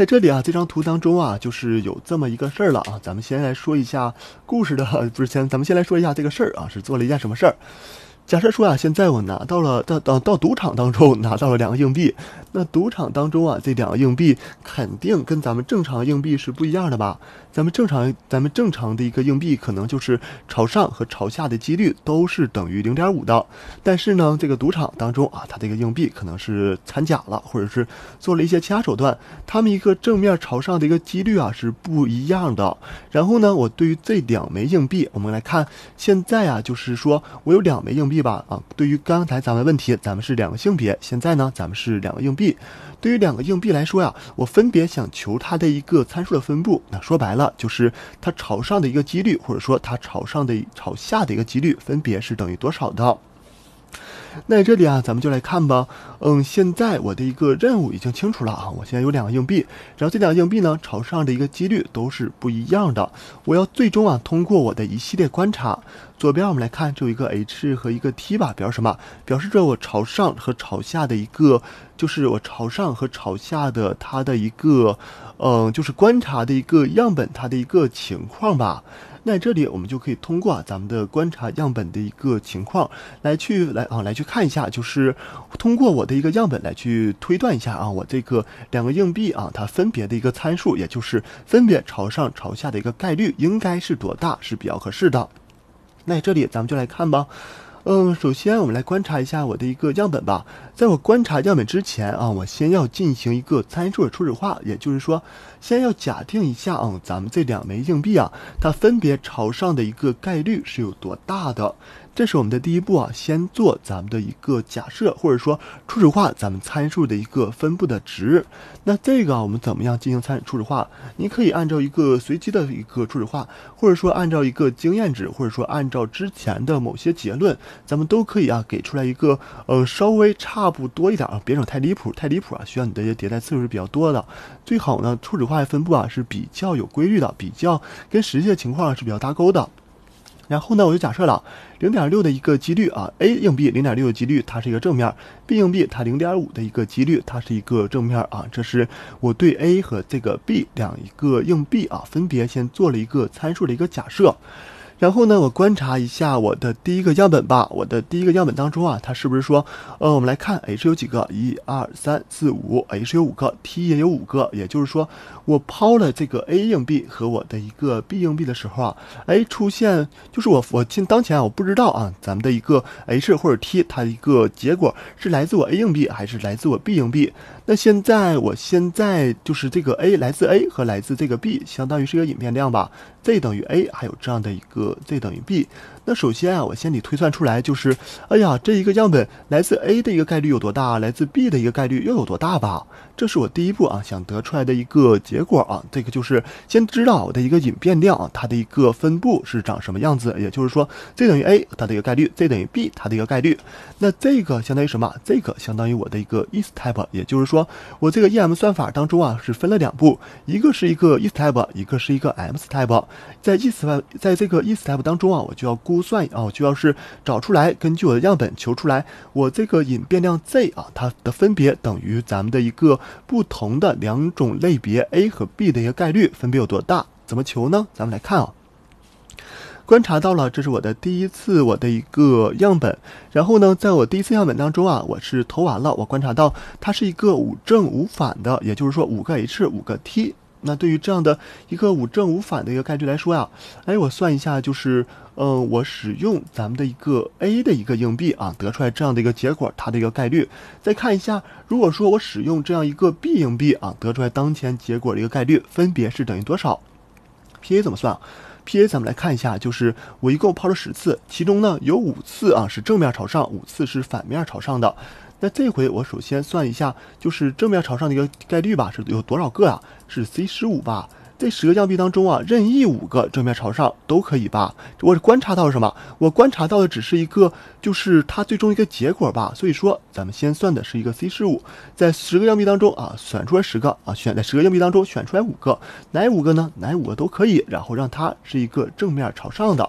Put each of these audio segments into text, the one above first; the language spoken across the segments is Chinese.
在这里啊，这张图当中啊，就是有这么一个事儿了啊。咱们先来说一下故事的，不是先，咱们先来说一下这个事儿啊，是做了一件什么事儿。假设说啊，现在我拿到了到到到赌场当中拿到了两个硬币，那赌场当中啊，这两个硬币肯定跟咱们正常硬币是不一样的吧？咱们正常咱们正常的一个硬币，可能就是朝上和朝下的几率都是等于零点五的。但是呢，这个赌场当中啊，它这个硬币可能是掺假了，或者是做了一些其他手段，它们一个正面朝上的一个几率啊是不一样的。然后呢，我对于这两枚硬币，我们来看，现在啊，就是说我有两枚硬币。对吧？啊，对于刚才咱们问题，咱们是两个性别。现在呢，咱们是两个硬币。对于两个硬币来说呀，我分别想求它的一个参数的分布。那说白了，就是它朝上的一个几率，或者说它朝上的、朝下的一个几率，分别是等于多少的？那这里啊，咱们就来看吧。嗯，现在我的一个任务已经清楚了啊。我现在有两个硬币，然后这两个硬币呢，朝上的一个几率都是不一样的。我要最终啊，通过我的一系列观察，左边我们来看，就有一个 H 和一个 T 吧，表示什么？表示着我朝上和朝下的一个，就是我朝上和朝下的它的一个，嗯，就是观察的一个样本，它的一个情况吧。在这里，我们就可以通过啊咱们的观察样本的一个情况来去来啊来去看一下，就是通过我的一个样本来去推断一下啊我这个两个硬币啊它分别的一个参数，也就是分别朝上朝下的一个概率应该是多大是比较合适的。那这里咱们就来看吧。嗯，首先我们来观察一下我的一个样本吧。在我观察样本之前啊，我先要进行一个参数的初始化，也就是说。先要假定一下啊，咱们这两枚硬币啊，它分别朝上的一个概率是有多大的？这是我们的第一步啊，先做咱们的一个假设，或者说初始化咱们参数的一个分布的值。那这个啊，我们怎么样进行参初始化？你可以按照一个随机的一个初始化，或者说按照一个经验值，或者说按照之前的某些结论，咱们都可以啊，给出来一个呃稍微差不多一点啊，别整太离谱，太离谱啊，需要你的一些迭代次数是比较多的。最好呢，初始。分布啊是比较有规律的，比较跟实际的情况是比较搭钩的。然后呢，我就假设了零点六的一个几率啊，A 硬币零点六的几率它是一个正面，B 硬币它零点五的一个几率它是一个正面啊，这是我对 A 和这个 B 两一个硬币啊分别先做了一个参数的一个假设。然后呢，我观察一下我的第一个样本吧。我的第一个样本当中啊，它是不是说，呃，我们来看 H 有几个？一二三四五，H 有五个，T 也有五个。也就是说，我抛了这个 A 硬币和我的一个 B 硬币的时候啊，哎，出现就是我我当前啊，我不知道啊，咱们的一个 H 或者 T 它一个结果是来自我 A 硬币还是来自我 B 硬币。那现在我现在就是这个 A 来自 A 和来自这个 B，相当于是一个隐变量吧，Z 等于 A 还有这样的一个。z 等于 b。那首先啊，我先得推算出来，就是，哎呀，这一个样本来自 A 的一个概率有多大，来自 B 的一个概率又有多大吧？这是我第一步啊，想得出来的一个结果啊。这个就是先知道我的一个隐变量啊，它的一个分布是长什么样子。也就是说，Z 等于 A 它的一个概率，Z 等于 B 它的一个概率。那这个相当于什么？这个相当于我的一个 e s t y p e 也就是说，我这个 EM 算法当中啊，是分了两步，一个是一个 e s t y p e 一个是一个 m s t y p e 在 e s t p 在这个 e s t y p e 当中啊，我就要。估算啊，就要是找出来，根据我的样本求出来，我这个隐变量 Z 啊，它的分别等于咱们的一个不同的两种类别 A 和 B 的一个概率分别有多大？怎么求呢？咱们来看啊，观察到了，这是我的第一次我的一个样本，然后呢，在我第一次样本当中啊，我是投完了，我观察到它是一个五正五反的，也就是说五个 H 五个 T。那对于这样的一个五正五反的一个概率来说呀，哎，我算一下，就是，嗯，我使用咱们的一个 A 的一个硬币啊，得出来这样的一个结果，它的一个概率。再看一下，如果说我使用这样一个 B 硬币啊，得出来当前结果的一个概率，分别是等于多少？P A 怎么算？P A 咱们来看一下，就是我一共抛了十次，其中呢有五次啊是正面朝上，五次是反面朝上的。那这回我首先算一下，就是正面朝上的一个概率吧，是有多少个啊？是 C 十五吧，在十个样币当中啊，任意五个正面朝上都可以吧？我观察到什么？我观察到的只是一个，就是它最终一个结果吧。所以说，咱们先算的是一个 C 十五，在十个样币当中啊，选出来十个啊，选在十个硬币当中选出来五个，哪五个呢？哪五个都可以，然后让它是一个正面朝上的。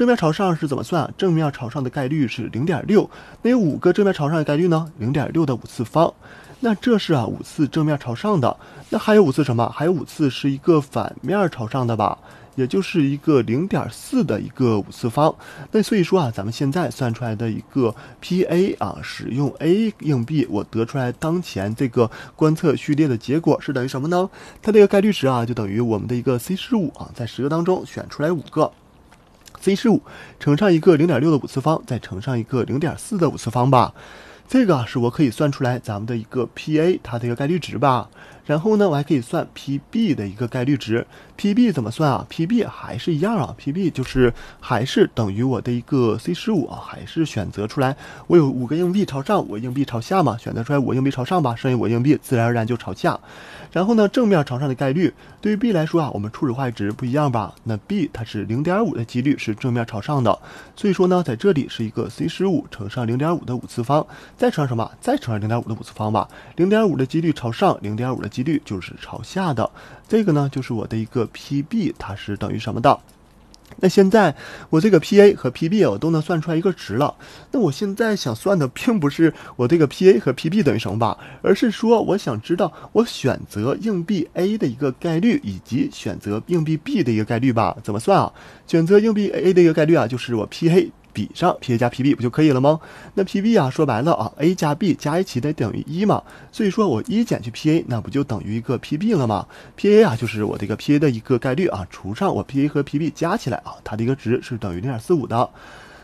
正面朝上是怎么算正面朝上的概率是零点六，那有五个正面朝上的概率呢？零点六的五次方。那这是啊五次正面朝上的，那还有五次什么？还有五次是一个反面朝上的吧？也就是一个零点四的一个五次方。那所以说啊，咱们现在算出来的一个 P A 啊，使用 A 硬币，我得出来当前这个观测序列的结果是等于什么呢？它这个概率值啊，就等于我们的一个 C 十五啊，在十个当中选出来五个。C 是五，乘上一个零点六的五次方，再乘上一个零点四的五次方吧。这个是我可以算出来咱们的一个 P A，它的一个概率值吧。然后呢，我还可以算 P B 的一个概率值。P B 怎么算啊？P B 还是一样啊，P B 就是还是等于我的一个 C 十五啊，还是选择出来。我有五个硬币朝上，我硬币朝下嘛，选择出来我硬币朝上吧，剩下我硬币自然而然就朝下。然后呢，正面朝上的概率对于 B 来说啊，我们初始化值不一样吧？那 B 它是零点五的几率是正面朝上的，所以说呢，在这里是一个 C 十五乘上零点五的五次方，再乘上什么？再乘上零点五的五次方吧。零点五的几率朝上，零点五的率几率就是朝下的，这个呢就是我的一个 P B，它是等于什么的？那现在我这个 P A 和 P B 我都能算出来一个值了。那我现在想算的并不是我这个 P A 和 P B 等于什么吧，而是说我想知道我选择硬币 A 的一个概率以及选择硬币 B 的一个概率吧？怎么算啊？选择硬币 A 的一个概率啊，就是我 P A。比上 P A 加 P B 不就可以了吗？那 P B 啊，说白了啊，A 加 B 加一起得等于一嘛，所以说，我一减去 P A，那不就等于一个 P B 了吗？P A 啊，就是我的一个 P A 的一个概率啊，除上我 P A 和 P B 加起来啊，它的一个值是等于零点四五的。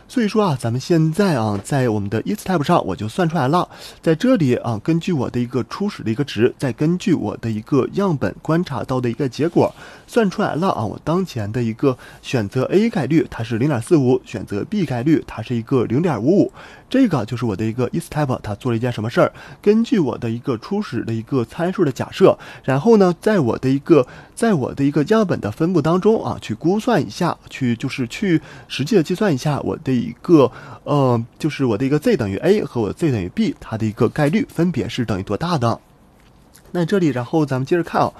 所以说啊，咱们现在啊，在我们的 e y p e 上我就算出来了，在这里啊，根据我的一个初始的一个值，再根据我的一个样本观察到的一个结果。算出来了啊！我当前的一个选择 A 概率它是零点四五，选择 B 概率它是一个零点五五。这个就是我的一个 e s t t m a e 它做了一件什么事儿？根据我的一个初始的一个参数的假设，然后呢，在我的一个，在我的一个样本的分布当中啊，去估算一下，去就是去实际的计算一下我的一个呃，就是我的一个 Z 等于 A 和我 Z 等于 B 它的一个概率分别是等于多大的？那这里，然后咱们接着看啊，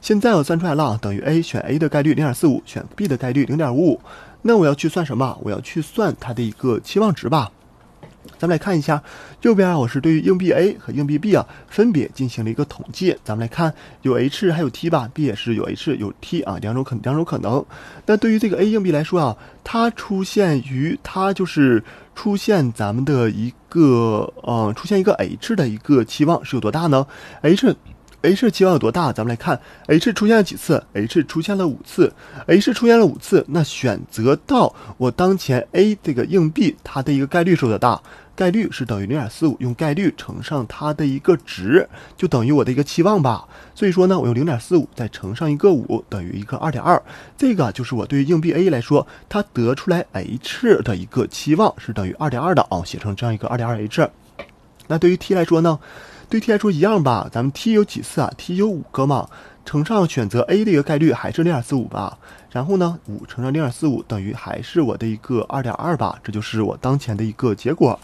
现在我算出来了，等于 A 选 A 的概率零点四五，选 B 的概率零点五五。那我要去算什么？我要去算它的一个期望值吧。咱们来看一下右边啊，我是对于硬币 A 和硬币 B 啊，分别进行了一个统计。咱们来看有 H 还有 T 吧，B 也是有 H 有 T 啊，两种可两种可能。那对于这个 A 硬币来说啊，它出现于它就是出现咱们的一个嗯，出现一个 H 的一个期望是有多大呢？H。H 期望有多大？咱们来看，H 出现了几次？H 出现了五次。H 出现了五次，那选择到我当前 A 这个硬币，它的一个概率有多大？概率是等于零点四五，用概率乘上它的一个值，就等于我的一个期望吧。所以说呢，我用零点四五再乘上一个五，等于一个二点二。这个就是我对于硬币 A 来说，它得出来 H 的一个期望是等于二点二的啊，写成这样一个二点二 H。那对于 T 来说呢？对 T 来说一样吧，咱们 T 有几次啊？T 有五个嘛，乘上选择 A 的一个概率还是零点四五吧。然后呢，五乘上零点四五等于还是我的一个二点二吧。这就是我当前的一个结果。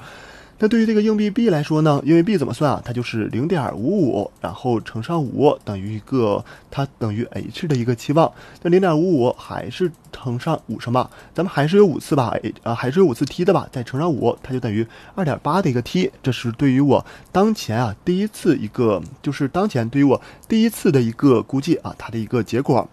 那对于这个硬币 B 来说呢？因为 B 怎么算啊？它就是零点五五，然后乘上五，等于一个它等于 H 的一个期望。那零点五五还是乘上五什么？咱们还是有五次吧，啊，还是有五次 T 的吧？再乘上五，它就等于二点八的一个 T。这是对于我当前啊第一次一个，就是当前对于我第一次的一个估计啊，它的一个结果。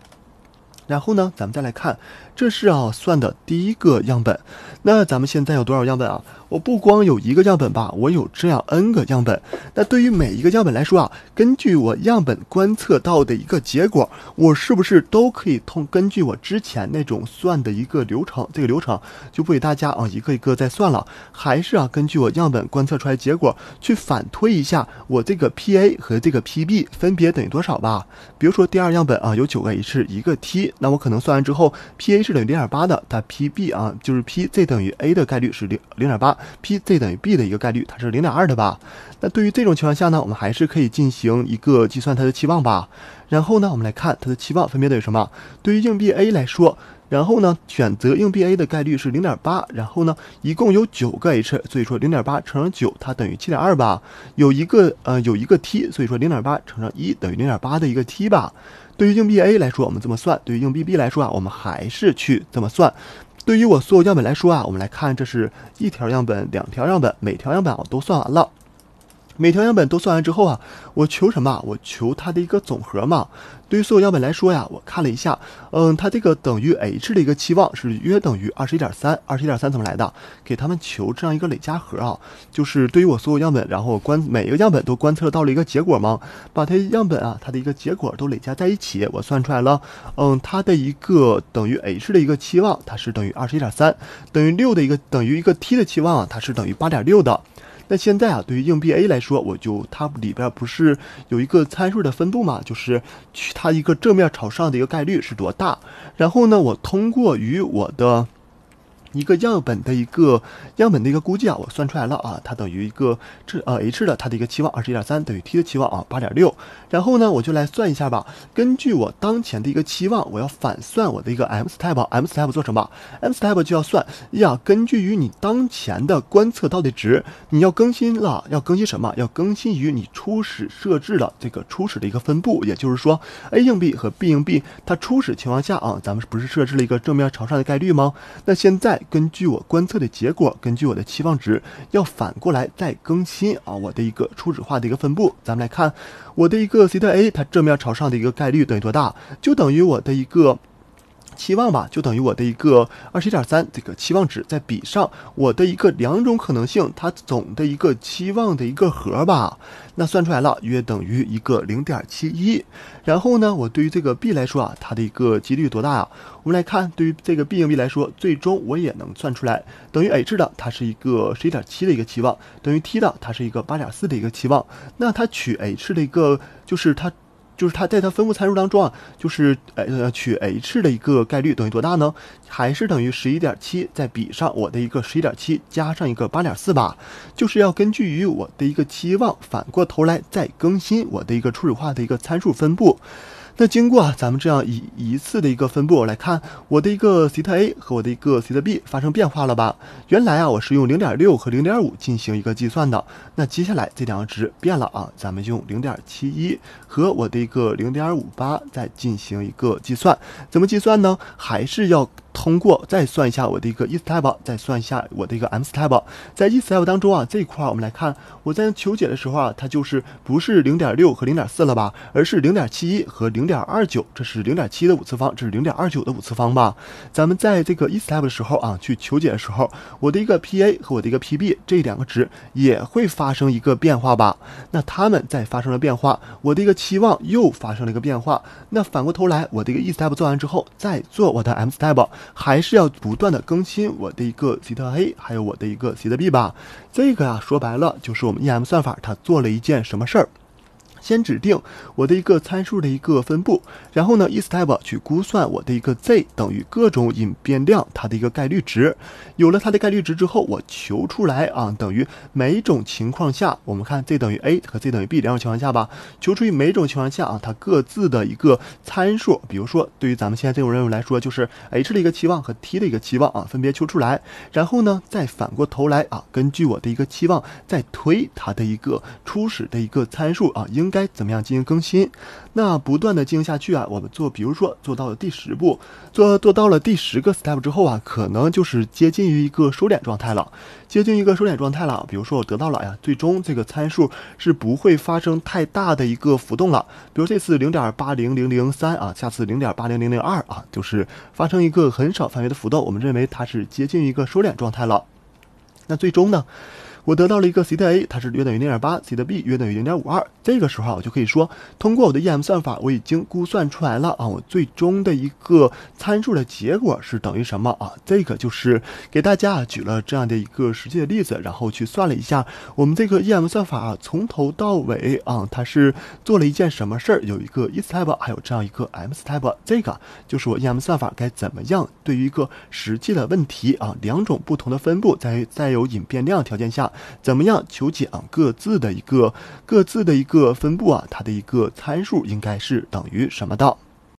然后呢，咱们再来看。这是啊算的第一个样本，那咱们现在有多少样本啊？我不光有一个样本吧，我有这样 n 个样本。那对于每一个样本来说啊，根据我样本观测到的一个结果，我是不是都可以通根据我之前那种算的一个流程？这个流程就不给大家啊一个一个再算了，还是啊根据我样本观测出来结果去反推一下我这个 P A 和这个 P B 分别等于多少吧。比如说第二样本啊有九个 H 一个 T，那我可能算完之后 P 是。是等于零点八的，它 P B 啊，就是 P Z 等于 A 的概率是零零点八，P Z 等于 B 的一个概率它是零点二的吧？那对于这种情况下呢，我们还是可以进行一个计算它的期望吧。然后呢，我们来看它的期望分别等于什么？对于硬币 A 来说，然后呢，选择硬币 A 的概率是零点八，然后呢，一共有九个 H，所以说零点八乘上九，它等于七点二吧？有一个呃有一个 T，所以说零点八乘上一等于零点八的一个 T 吧？对于硬币 A 来说，我们这么算；对于硬币 B 来说啊，我们还是去这么算。对于我所有样本来说啊，我们来看，这是一条样本，两条样本，每条样本我都算完了。每条样本都算完之后啊，我求什么？我求它的一个总和嘛。对于所有样本来说呀，我看了一下，嗯，它这个等于 h 的一个期望是约等于二十一点三。二十一点三怎么来的？给他们求这样一个累加和啊，就是对于我所有样本，然后观每一个样本都观测到了一个结果嘛，把它样本啊它的一个结果都累加在一起，我算出来了。嗯，它的一个等于 h 的一个期望，它是等于二十一点三，等于六的一个等于一个 t 的期望啊，它是等于八点六的。那现在啊，对于硬币 A 来说，我就它里边不是有一个参数的分布嘛？就是它一个正面朝上的一个概率是多大？然后呢，我通过与我的。一个样本的一个样本的一个估计啊，我算出来了啊，它等于一个这呃 H 的它的一个期望二十一点三等于 T 的期望啊八点六，然后呢我就来算一下吧。根据我当前的一个期望，我要反算我的一个 M step m step 做什么？M step 就要算呀，根据于你当前的观测到的值，你要更新了，要更新什么？要更新于你初始设置的这个初始的一个分布，也就是说 A 硬币和 B 硬币它初始情况下啊，咱们不是设置了一个正面朝上的概率吗？那现在。根据我观测的结果，根据我的期望值，要反过来再更新啊，我的一个初始化的一个分布。咱们来看，我的一个西塔 A，它正面朝上的一个概率等于多大？就等于我的一个。期望吧，就等于我的一个二十一点三这个期望值，再比上我的一个两种可能性，它总的一个期望的一个和吧，那算出来了，约等于一个零点七一。然后呢，我对于这个 B 来说啊，它的一个几率多大啊？我们来看，对于这个 B 硬币来说，最终我也能算出来，等于 H 的，它是一个十一点七的一个期望，等于 T 的，它是一个八点四的一个期望。那它取 H 的一个，就是它。就是它在它分布参数当中啊，就是呃取 h 的一个概率等于多大呢？还是等于十一点七，再比上我的一个十一点七加上一个八点四吧？就是要根据于我的一个期望，反过头来再更新我的一个初始化的一个参数分布。那经过啊，咱们这样一一次的一个分布来看，我的一个 theta A 和我的一个 theta B 发生变化了吧？原来啊，我是用零点六和零点五进行一个计算的。那接下来这两个值变了啊，咱们用零点七一和我的一个零点五八再进行一个计算，怎么计算呢？还是要。通过再算一下我的一个 e step，再算一下我的一个 m step，在 e step 当中啊，这一块我们来看，我在求解的时候啊，它就是不是零点六和零点四了吧，而是零点七一和零点二九，这是零点七的五次方，这是零点二九的五次方吧。咱们在这个 e step 的时候啊，去求解的时候，我的一个 p a 和我的一个 p b 这两个值也会发生一个变化吧。那它们在发生了变化，我的一个期望又发生了一个变化。那反过头来，我的一个 e step 做完之后，再做我的 m step。还是要不断的更新我的一个 C 的 A，还有我的一个 C 的 B 吧。这个啊，说白了就是我们 E M 算法它做了一件什么事儿。先指定我的一个参数的一个分布，然后呢，Estab 去估算我的一个 Z 等于各种隐变量它的一个概率值。有了它的概率值之后，我求出来啊，等于每种情况下，我们看 Z 等于 A 和 Z 等于 B 两种情况下吧，求出每种情况下啊，它各自的一个参数。比如说，对于咱们现在这种任务来说，就是 H 的一个期望和 T 的一个期望啊，分别求出来。然后呢，再反过头来啊，根据我的一个期望再推它的一个初始的一个参数啊，应。该怎么样进行更新？那不断的进行下去啊，我们做，比如说做到了第十步，做做到了第十个 step 之后啊，可能就是接近于一个收敛状态了，接近一个收敛状态了。比如说我得到了呀，最终这个参数是不会发生太大的一个浮动了。比如这次零点八零零零三啊，下次零点八零零零二啊，就是发生一个很少范围的浮动，我们认为它是接近一个收敛状态了。那最终呢？我得到了一个 z 的 a，它是约等于零点八，z 的 b 约等于零点五二。这个时候啊，我就可以说，通过我的 EM 算法，我已经估算出来了啊，我最终的一个参数的结果是等于什么啊？这个就是给大家举了这样的一个实际的例子，然后去算了一下，我们这个 EM 算法啊从头到尾啊它是做了一件什么事儿？有一个 E step，还有这样一个 M step，这个就是我 EM 算法该怎么样对于一个实际的问题啊，两种不同的分布在在有隐变量条件下。怎么样求解各自的一个、各自的一个分布啊？它的一个参数应该是等于什么的？